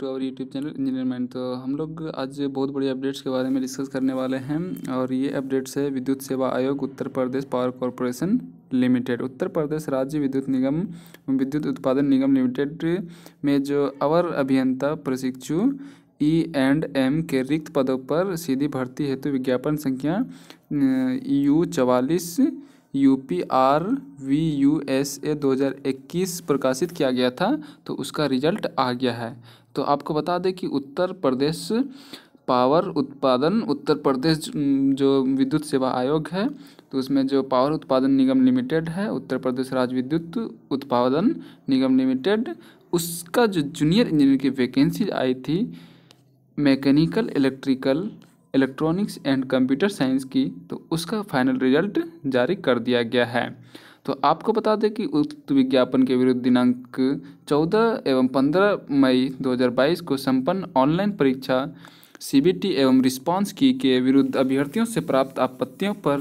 to our YouTube channel engineer mind तो हम लोग आज बहुत बड़ी अपडेट्स के बारे में डिस्कस करने वाले हैं और ये अपडेट्स है विद्युत सेवा आयोग Uttar Pradesh power corporation limited Uttar Pradesh राज्य विद्युत निगम विद्युत उत्पादन निगम लिमिटेड में जो अवर अभियंता प्रशिक्षु ई एंड एम के रिक्त पदों पर सीधी भर्ती हेतु विज्ञापन संख्या यू चवालीस U P R V U S A दो प्रकाशित किया गया था तो उसका रिजल्ट आ गया है तो आपको बता दें कि उत्तर प्रदेश पावर उत्पादन उत्तर प्रदेश जो विद्युत सेवा आयोग है तो उसमें जो पावर उत्पादन निगम लिमिटेड है उत्तर प्रदेश राज्य विद्युत उत्पादन निगम लिमिटेड उसका जो जूनियर इंजीनियर की वैकेंसी आई थी mechanical electrical electronics and computer science की तो उसका फाइनल रिजल्ट जारी कर दिया गया है तो आपको बता दें कि उक्त विज्ञापन के विरुद्ध दिनांक 14 एवं 15 मई 2022 को संपन्न ऑनलाइन परीक्षा सीबीटी एवं रिस्पांस की के विरुद्ध अभ्यर्थियों से प्राप्त आपत्तियों पर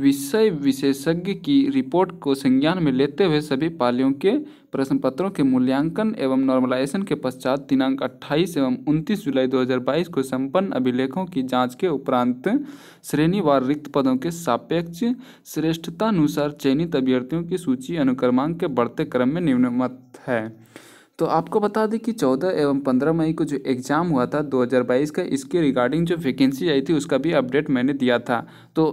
विषय विशेषज्ञ की रिपोर्ट को संज्ञान में लेते हुए सभी पालियों के प्रश्न पत्रों के मूल्यांकन एवं नॉर्मलाइजेशन के पश्चात दिनांक 28 एवं 29 जुलाई 2022 को संपन्न अभिलेखों की जांच के उपरांत श्रेणीवार रिक्त पदों के सापेक्ष श्रेष्ठतानुसार चयनित अभ्यर्थियों की सूची अनुक्रमांक के बढ़ते क्रम में निम्नमत है तो आपको बता दें कि 14 एवं 15 मई को जो एग्ज़ाम हुआ था 2022 का इसके रिगार्डिंग जो वैकेंसी आई थी उसका भी अपडेट मैंने दिया था तो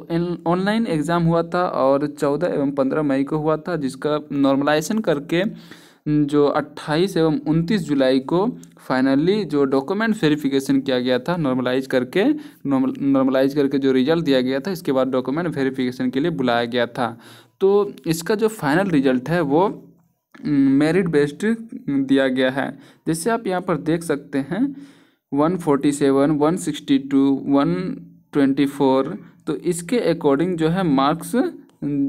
ऑनलाइन एग्ज़ाम हुआ था और 14 एवं 15 मई को हुआ था जिसका नॉर्मलाइजेशन करके जो 28 एवं 29 जुलाई को फाइनली जो डॉक्यूमेंट वेरिफिकेशन किया गया था नॉर्मलाइज करके नॉर्मलाइज करके जो रिजल्ट दिया गया था इसके बाद डॉक्यूमेंट वेरिफिकेशन के लिए बुलाया गया था तो इसका जो फाइनल रिजल्ट है वो मेरिट बेस्ड दिया गया है जैसे आप यहाँ पर देख सकते हैं one one forty seven sixty two one twenty four तो इसके अकॉर्डिंग जो है मार्क्स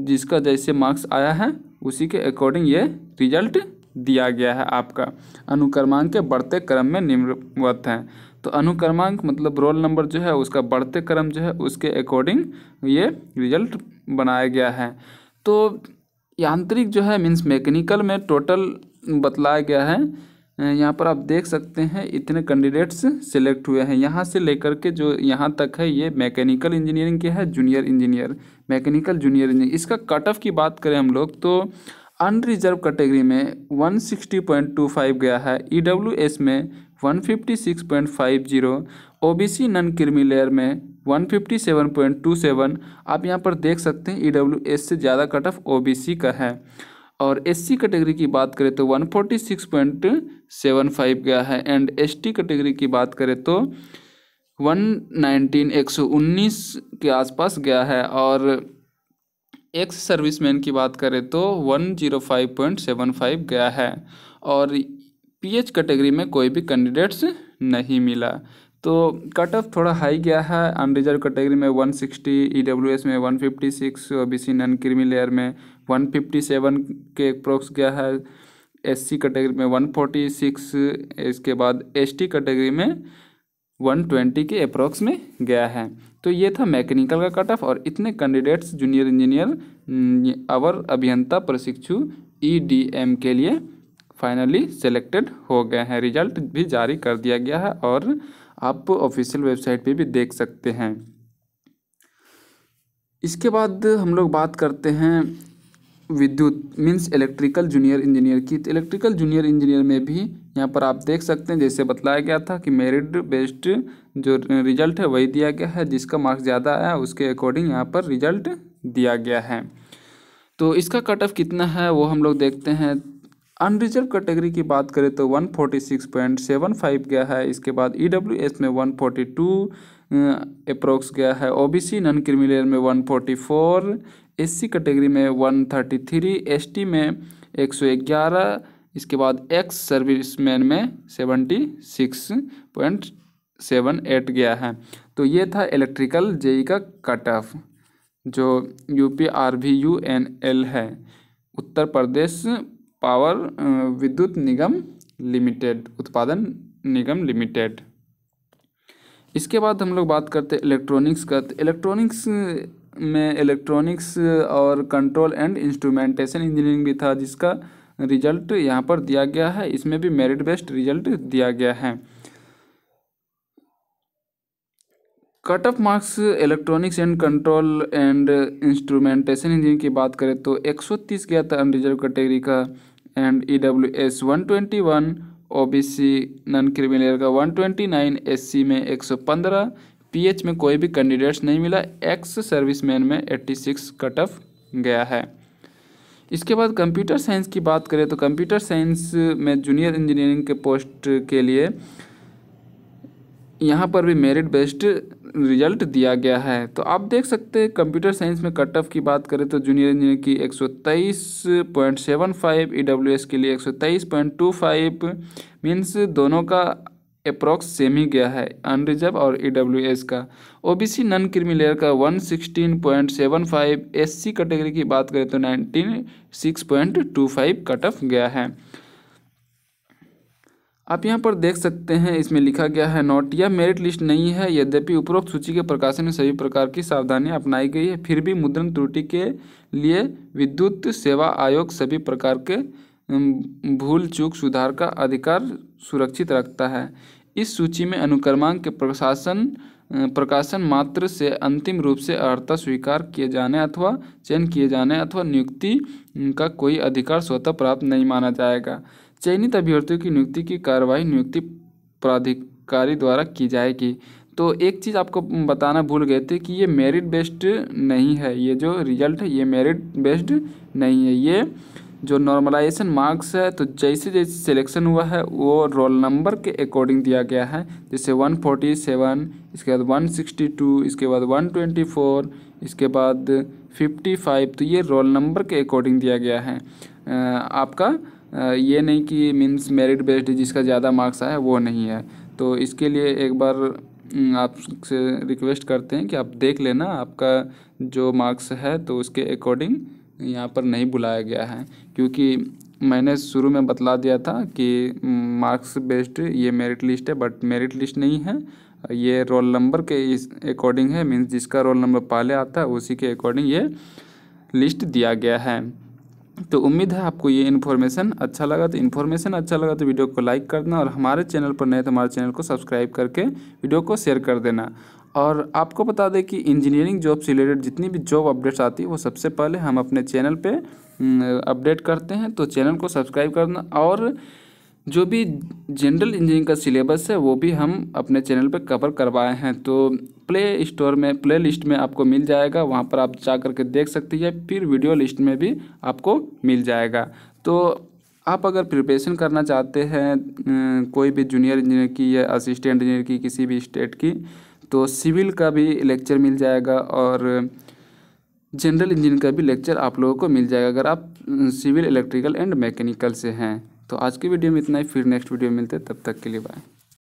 जिसका जैसे मार्क्स आया है उसी के अकॉर्डिंग ये रिजल्ट दिया गया है आपका अनुक्रमांक के बढ़ते क्रम में निम्नवत हैं तो अनुक्रमांक मतलब रोल नंबर जो है उसका बढ़ते क्रम जो है उसके अकॉर्डिंग ये रिजल्ट बनाया गया है तो यांत्रिक जो है मीन्स मैकेनिकल में टोटल बतलाया गया है यहाँ पर आप देख सकते हैं इतने कैंडिडेट्स सिलेक्ट हुए हैं यहाँ से लेकर के जो यहाँ तक है ये मैकेनिकल इंजीनियरिंग के है junior engineer mechanical junior engineer इसका कट ऑफ की बात करें हम लोग तो अनरिजर्व कैटेगरी में 160.25 गया है ईडब्ल्यूएस e में 156.50 ओबीसी नन क्रिमी लेयर में 157.27 आप यहाँ पर देख सकते हैं ईडब्ल्यूएस e से ज़्यादा कट ऑफ ओ का है और एससी कैटेगरी की बात करें तो 146.75 गया है एंड एसटी कैटेगरी की बात करें तो 119 119 के आसपास गया है और एक्स सर्विसमैन की बात करें तो 105.75 गया है और पीएच कैटेगरी में कोई भी कैंडिडेट्स नहीं मिला तो कट ऑफ थोड़ा हाई गया है अनरिजर्व कैटेगरी में 160 सिक्सटी e में 156 सी नन क्रीमी लेयर में 157 के अप्रोक्स गया है एससी कैटेगरी में 146 इसके बाद एसटी कैटेगरी में 120 के अप्रोक्स में गया है तो ये था मैकेनिकल का कट ऑफ और इतने कैंडिडेट्स जूनियर इंजीनियर अवर अभियंता प्रशिक्षु ईडीएम e के लिए फाइनली सेलेक्टेड हो गए हैं रिजल्ट भी जारी कर दिया गया है और आप ऑफिशियल वेबसाइट पे भी देख सकते हैं इसके बाद हम लोग बात करते हैं विद्युत मीन्स इलेक्ट्रिकल जूनियर इंजीनियर की तो इलेक्ट्रिकल जूनियर इंजीनियर में भी यहाँ पर आप देख सकते हैं जैसे बतलाया गया था कि मेरिट बेस्ड जो रिजल्ट है वही दिया गया है जिसका मार्क्स ज़्यादा आया उसके अकॉर्डिंग यहाँ पर रिजल्ट दिया गया है तो इसका कट ऑफ कितना है वो हम लोग देखते हैं अनरिजर्व कैटेगरी की बात करें तो 146.75 गया है इसके बाद ई e में 142 अप्रोक्स गया है ओबीसी नॉन क्रिमिनल में 144 सी कैटेगरी में 133 टी में 111 इसके बाद एक्स सर्विसमैन में 76.78 गया है तो ये था इलेक्ट्रिकल जेई का कट ऑफ जो U P R V U N L है उत्तर प्रदेश पावर विद्युत निगम लिमिटेड उत्पादन निगम लिमिटेड इसके बाद हम लोग बात करते हैं इलेक्ट्रॉनिक्स का तो इलेक्ट्रॉनिक्स में इलेक्ट्रॉनिक्स और कंट्रोल एंड इंस्ट्रूमेंटेशन इंजीनियरिंग भी था जिसका रिजल्ट यहाँ पर दिया गया है इसमें भी मेरिट बेस्ड रिजल्ट दिया गया है cut off marks electronics and control and instrumentation engineering की बात करें तो 130 गया था अनरिजर्व कैटेगरी का and E W S one twenty one O B C non criminal का one twenty nine S C में एक सौ पंद्रह पी एच में कोई भी कैंडिडेट्स नहीं मिला एक्स सर्विस मैन में एट्टी सिक्स कट ऑफ गया है इसके बाद कंप्यूटर साइंस की बात करें तो कंप्यूटर साइंस में जूनियर इंजीनियरिंग के पोस्ट के लिए यहाँ पर भी मेरिट बेस्ड रिजल्ट दिया गया है तो आप देख सकते हैं कंप्यूटर साइंस में कट ऑफ की बात करें तो जूनियर इंजीनियर की डब्ल्यू एस e के लिए फाइव मींस दोनों का अप्रॉक्स सेम ही गया है अनरिजर्व और ई e का ओबीसी नन लेयर का 116.75 एससी कैटेगरी की बात करें तो फाइव कट ऑफ गया है आप यहाँ पर देख सकते हैं इसमें लिखा गया है नोट यह मेरिट लिस्ट नहीं है यद्यपि उपरोक्त सूची के प्रकाशन में सभी प्रकार की सावधानियाँ अपनाई गई है फिर भी मुद्रण त्रुटि के लिए विद्युत सेवा आयोग सभी प्रकार के भूल चूक सुधार का अधिकार सुरक्षित रखता है इस सूची में अनुक्रमांक के प्रशासन प्रकाशन मात्र से अंतिम रूप से अर्थता स्वीकार किए जाने अथवा चयन किए जाने अथवा नियुक्ति का कोई अधिकार स्वतः प्राप्त नहीं माना जाएगा चयनित अभ्यर्थियों की नियुक्ति की कार्रवाई नियुक्ति प्राधिकारी द्वारा की जाएगी तो एक चीज़ आपको बताना भूल गए थे कि ये मेरिट बेस्ड नहीं है ये जो रिजल्ट है ये मेरिट बेस्ड नहीं है ये जो नॉर्मलाइजेशन मार्क्स है तो जैसे जैसे सिलेक्शन हुआ है वो रोल नंबर के अकॉर्डिंग दिया गया है जैसे 147 इसके बाद 162 इसके बाद 124 इसके बाद 55 तो ये रोल नंबर के अकॉर्डिंग दिया गया है आपका ये नहीं कि मीन्स मेरिट बेस्ड जिसका ज़्यादा मार्क्स आया वो नहीं है तो इसके लिए एक बार आपसे रिक्वेस्ट करते हैं कि आप देख लेना आपका जो मार्क्स है तो उसके अकॉर्डिंग यहाँ पर नहीं बुलाया गया है क्योंकि मैंने शुरू में बतला दिया था कि मार्क्स बेस्ड ये मेरिट लिस्ट है बट मेरिट लिस्ट नहीं है ये रोल नंबर के इस अकॉर्डिंग है मीन्स जिसका रोल नंबर पहले आता है उसी के अकॉर्डिंग ये लिस्ट दिया गया है तो उम्मीद है आपको ये इन्फॉर्मेशन अच्छा लगा तो इन्फॉर्मेशन अच्छा लगा तो वीडियो को लाइक कर देना और हमारे चैनल पर नए तो हमारे चैनल को सब्सक्राइब करके वीडियो को शेयर कर देना और आपको बता दें कि इंजीनियरिंग जॉब से रिलेटेड जितनी भी जॉब अपडेट्स आती है वो सबसे पहले हम अपने चैनल पर अपडेट करते हैं तो चैनल को सब्सक्राइब करना और जो भी जनरल इंजीनियरिंग का सिलेबस है वो भी हम अपने चैनल पर कवर करवाए हैं तो प्ले स्टोर में प्ले लिस्ट में आपको मिल जाएगा वहाँ पर आप जा कर के देख सकती है फिर वीडियो लिस्ट में भी आपको मिल जाएगा तो आप अगर प्रिपरेशन करना चाहते हैं कोई भी जूनियर इंजीनियर की या असिस्टेंट इंजीनियर की किसी भी स्टेट की तो सिविल का भी लेक्चर मिल जाएगा और जनरल इंजीनियर का भी लेक्चर आप लोगों को मिल जाएगा अगर आप सिविल इलेक्ट्रिकल एंड मैकेनिकल से हैं तो आज की वीडियो में इतना ही फिर नेक्स्ट वीडियो मिलते हैं तब तक के लिए बाय